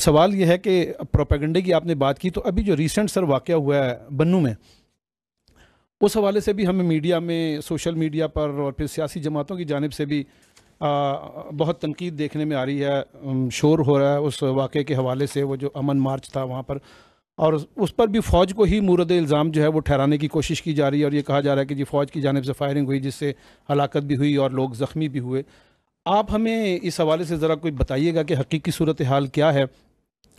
सवाल यह है कि प्रोपेगेंडे की आपने बात की तो अभी जो रिसेंट सर वाक़ हुआ है बन्नू में उस हवाले से भी हमें मीडिया में सोशल मीडिया पर और फिर सियासी जमातों की जानब से भी आ, बहुत तनकीद देखने में आ रही है शोर हो रहा है उस वाक़े के हवाले से वो जो अमन मार्च था वहाँ पर और उस पर भी फ़ौज को ही मूरद इल्ज़ाम जो है वो ठहराने की कोशिश की जा रही है और ये कहा जा रहा है कि जी फ़ौज की जानब से फायरिंग हुई जिससे हलाकत भी हुई और लोग ज़ख्मी भी हुए आप हमें इस हवाले से ज़रा कोई बताइएगा कि हकीकी सूरत हाल क्या है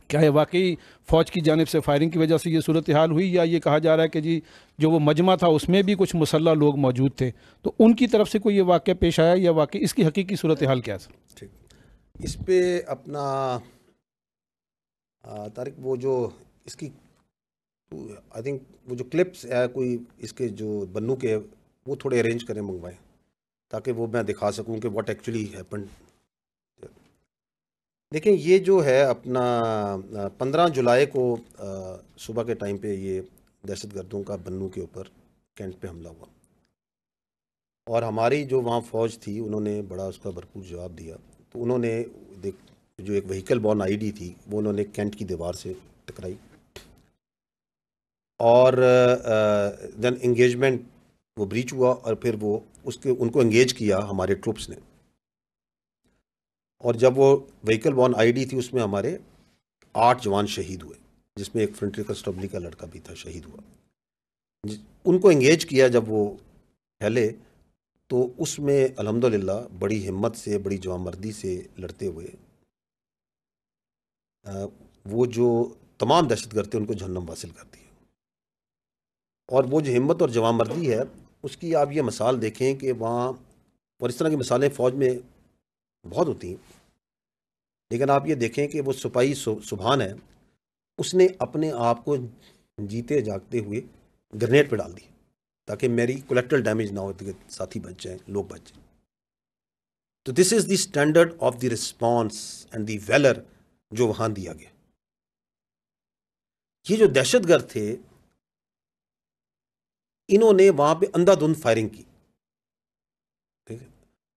क्या है वाकई फ़ौज की जानब से फायरिंग की वजह से ये सूरत हाल हुई या ये कहा जा रहा है कि जी जो वो मजमा था उसमें भी कुछ मुसल्ह लोग मौजूद थे तो उनकी तरफ से कोई ये वाक़ पेश आया या वाकई इसकी हकीकी सूरत हाल क्या है ठीक इस पर अपना तारिक वो जो इसकी आई थिंक वो जो क्लिप्स है कोई इसके जो बन्नू के वो थोड़े अरेंज करें मंगवाएँ ताकि वो मैं दिखा सकूं कि व्हाट एक्चुअली हैपन देखें ये जो है अपना पंद्रह जुलाई को सुबह के टाइम पे ये दहशत गर्दों का बन्नू के ऊपर कैंट पे हमला हुआ और हमारी जो वहाँ फ़ौज थी उन्होंने बड़ा उसका भरपूर जवाब दिया तो उन्होंने देख जो एक व्हीकल बॉर्न आईडी थी वो उन्होंने कैंट की दीवार से टकराई और देन इंगेजमेंट वो ब्रीच हुआ और फिर वो उसके उनको एंगेज किया हमारे ट्रुप्स ने और जब वो व्हीकल बॉन आईडी थी उसमें हमारे आठ जवान शहीद हुए जिसमें एक फ्रंटियर कंस्टबली का लड़का भी था शहीद हुआ उनको एंगेज किया जब वो फैले तो उसमें अलहमदिल्ला बड़ी हिम्मत से बड़ी जवामर्दी से लड़ते हुए वो जो तमाम दहशतगर्द थे उनको जहन्नम हासिल कर है और वो जो हिम्मत और जवामर्दी है उसकी आप ये मिसाल देखें कि वहाँ और इस तरह की मिसालें फ़ौज में बहुत होती हैं लेकिन आप ये देखें कि वो सिपाही सुबहान है उसने अपने आप को जीते जागते हुए ग्रेनेड पर डाल दी ताकि मेरी कोलेक्ट्रल डैमेज ना हो तो साथी बच जाएँ लोग बच जाएँ तो this is the standard of the response and the वेलर जो वहाँ दिया गया ये जो दहशतगर्द थे इन्होंने वहाँ पे अंधाधुंध फायरिंग की ठीक है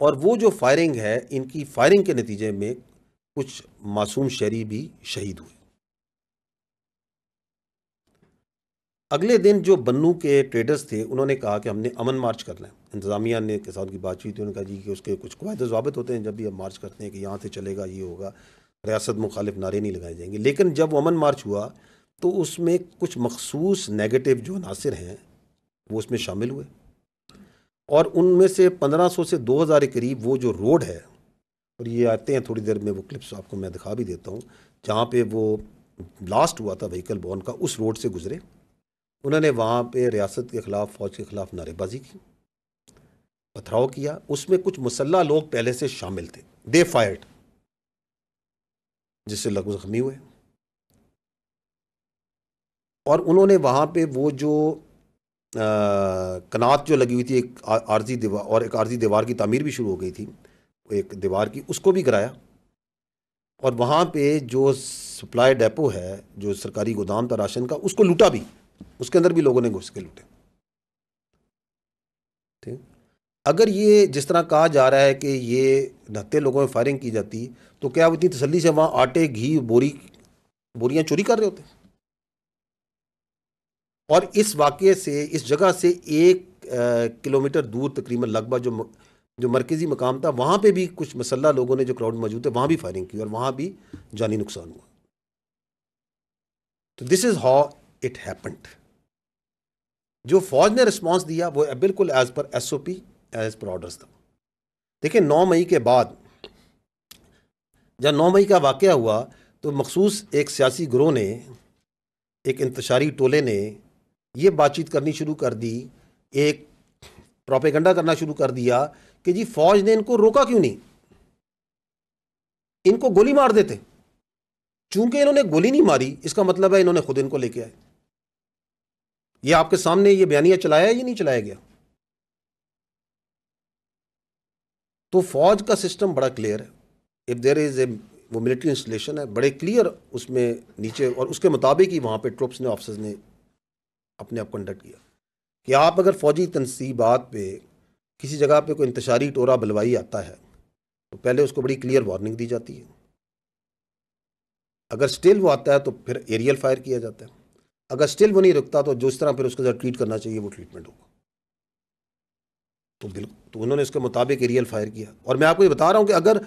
और वो जो फायरिंग है इनकी फायरिंग के नतीजे में कुछ मासूम शहरी भी शहीद हुए अगले दिन जो बन्नू के ट्रेडर्स थे उन्होंने कहा कि हमने अमन मार्च करना है इंतज़ामिया ने के साथ की बातचीत उन्होंने कहा जी कि उसके कुछ कवायद जवाबत होते हैं जब भी हम मार्च करते हैं कि यहाँ से चलेगा ये होगा रियासत मुखालिफ नारे नहीं लगाए जाएंगे लेकिन जब वो अमन मार्च हुआ तो उसमें कुछ मखसूस नेगेटिव जो अनासर हैं वो उसमें शामिल हुए और उनमें से 1500 से 2000 के करीब वो जो रोड है और ये आते हैं थोड़ी देर में वो क्लिप्स आपको मैं दिखा भी देता हूँ जहाँ पे वो ब्लास्ट हुआ था व्हीकल बॉन का उस रोड से गुजरे उन्होंने वहाँ पे रियासत के ख़िलाफ़ फ़ौज के ख़िलाफ़ नारेबाजी की पथराव किया उसमें कुछ मुसल्ला लोग पहले से शामिल थे दे फायर्ड जिससे लघु ज़ख्मी हुए और उन्होंने वहाँ पे वो जो कनात जो लगी हुई थी एक आर्जी दीवार और एक आर्जी दीवार की तमीर भी शुरू हो गई थी एक दीवार की उसको भी कराया और वहाँ पे जो सप्लाई डेपो है जो सरकारी गोदाम था राशन का उसको लूटा भी उसके अंदर भी लोगों ने घुस के लूटे ठीक अगर ये जिस तरह कहा जा रहा है कि ये नहत्ते लोगों में फायरिंग की जाती तो क्या वो इतनी तसली से वहाँ आटे घी बोरी बोरियाँ चोरी कर रहे होते हैं और इस वाक़े से इस जगह से एक किलोमीटर दूर तकरीबन लगभग जो जो मरकज़ी मकाम था वहाँ पे भी कुछ मसल्ला लोगों ने जो क्राउड मौजूद थे वहाँ भी फायरिंग की और वहाँ भी जानी नुकसान हुआ तो this is how it happened जो फौज ने रिस्पांस दिया वो बिल्कुल as per S O P as per orders था देखिए नौ मई के बाद जब नौ मई का वाक़ हुआ तो मखसूस एक सियासी ग्रोह ने एक इंतशारी टोले ने ये बातचीत करनी शुरू कर दी एक प्रोपेगंडा करना शुरू कर दिया कि जी फौज ने इनको रोका क्यों नहीं इनको गोली मार देते चूंकि इन्होंने गोली नहीं मारी इसका मतलब है इन्होंने खुद इनको लेके आए ये आपके सामने ये बयानिया चलाया या नहीं चलाया गया तो फौज का सिस्टम बड़ा क्लियर है इफ देर इज ए वो मिलिट्री इंस्टॉलेशन है बड़े क्लियर उसमें नीचे और उसके मुताबिक ही वहां पे ट्रुप्स ने ऑफिसर्स ने अपने आप कंडक्ट किया कि आप अगर फौजी तनसीबात पे किसी जगह पे कोई इंतशारी टोरा बलवाई आता है तो पहले उसको बड़ी क्लियर वार्निंग दी जाती है अगर स्टिल वो आता है तो फिर एरियल फायर किया जाता है अगर स्टिल वो नहीं रुकता तो जिस तरह फिर उसके साथ ट्रीट करना चाहिए वो ट्रीटमेंट होगा तो बिल्कुल तो उन्होंने उसके मुताबिक एरियल फायर किया और मैं आपको ये बता रहा हूँ कि अगर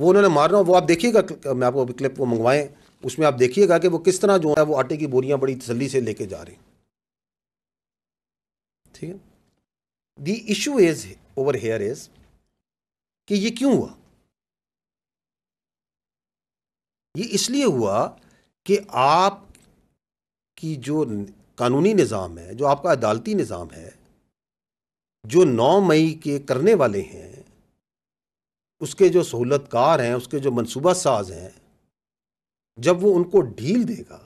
वो उन्होंने मारना वो आप देखिएगा मैं आपको क्लिप वो मंगवाएं उसमें आप देखिएगा कि वो किस तरह जो है वो आटे की बोरियाँ बड़ी तसली से लेके जा रही हैं ठीक है the issue is over here is कि ये क्यों हुआ ये इसलिए हुआ कि आप की जो कानूनी निज़ाम है जो आपका अदालती निज़ाम है जो 9 मई के करने वाले हैं उसके जो सहूलतकार हैं उसके जो मनसूबा साज हैं जब वो उनको ढील देगा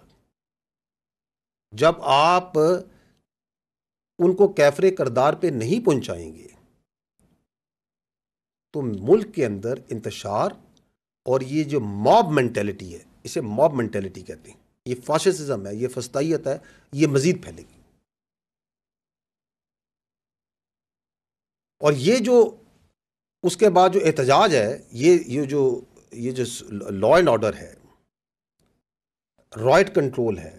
जब आप उनको कैफरे करदार पे नहीं पहुंचाएंगे तो मुल्क के अंदर इंतशार और ये जो मॉब मैंटेलिटी है इसे मॉब मैंटेलिटी कहते हैं ये फाशिसम है ये फस्ताइत है ये मज़ीद फैलेगी और ये जो उसके बाद जो एहतजाज है ये ये जो ये जो लॉ एंड ऑर्डर है रॉयट कंट्रोल है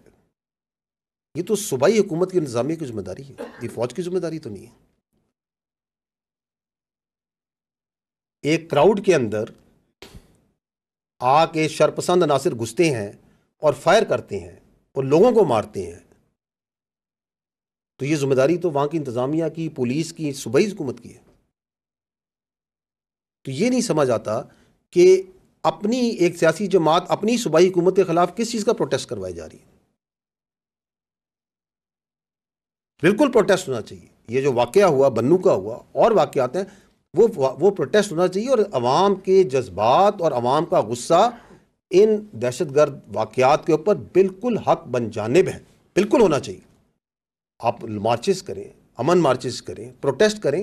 ये तो सूबाई हुकूमत की निज़ामिया की जिम्मेदारी है ये फ़ौज की जिम्मेदारी तो नहीं है एक क्राउड के अंदर आके शरपसंद नासिर घुसते हैं और फायर करते हैं और लोगों को मारते हैं तो ये जिम्मेदारी तो वहाँ की इंतज़ामिया की पुलिस की सूबाई हुकूमत की है तो ये नहीं समझ आता कि अपनी एक सियासी जमात अपनी सूबाई हुकूमत के ख़िलाफ़ किस चीज़ का प्रोटेस्ट करवाई जा रही है बिल्कुल प्रोटेस्ट होना चाहिए ये जो वाक़ हुआ बन्नू का हुआ और वाक़ात हैं वो वो प्रोटेस्ट होना चाहिए और अवाम के जज्बात और अवाम का गुस्सा इन दहशत गर्द वाक़ात के ऊपर बिल्कुल हक बन जानेब है बिल्कुल होना चाहिए आप मार्चेस करें अमन मार्चेस करें प्रोटेस्ट करें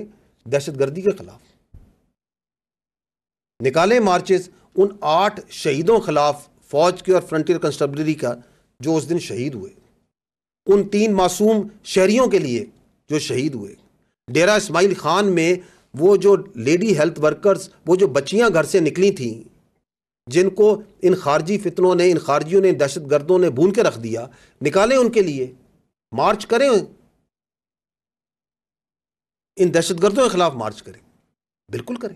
दहशत गर्दी के ख़िलाफ़ निकालें मार्चेस उन आठ शहीदों खिलाफ फ़ौज के और फ्रंटियर कंस्टेबलरी का जो उस दिन शहीद हुए उन तीन मासूम शहरीों के लिए जो शहीद हुए डेरा इस्माइल खान में वो जो लेडी हेल्थ वर्कर्स वो जो बच्चियां घर से निकली थीं जिनको इन खारजी फितनों ने इन खारजियों ने दहशत गर्दों ने भून के रख दिया निकालें उनके लिए मार्च करें इन दहशत गर्दों के खिलाफ मार्च करें बिल्कुल करें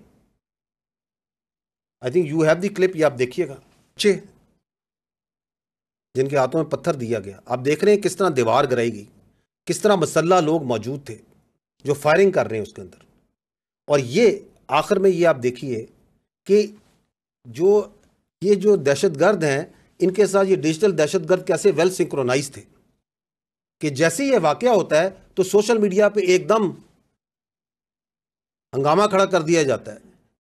I think you have the clip ये आप देखिएगा अच्छे जिनके हाथों में पत्थर दिया गया आप देख रहे हैं किस तरह दीवार गिराई गई किस तरह मसल्ला लोग मौजूद थे जो फायरिंग कर रहे हैं उसके अंदर और ये आखिर में ये आप देखिए कि जो ये जो दहशतगर्द हैं इनके साथ ये डिजिटल दहशतगर्द कैसे वेल सिंक्रोनाइज थे कि जैसे ये वाक़ होता है तो सोशल मीडिया पे एकदम हंगामा खड़ा कर दिया जाता है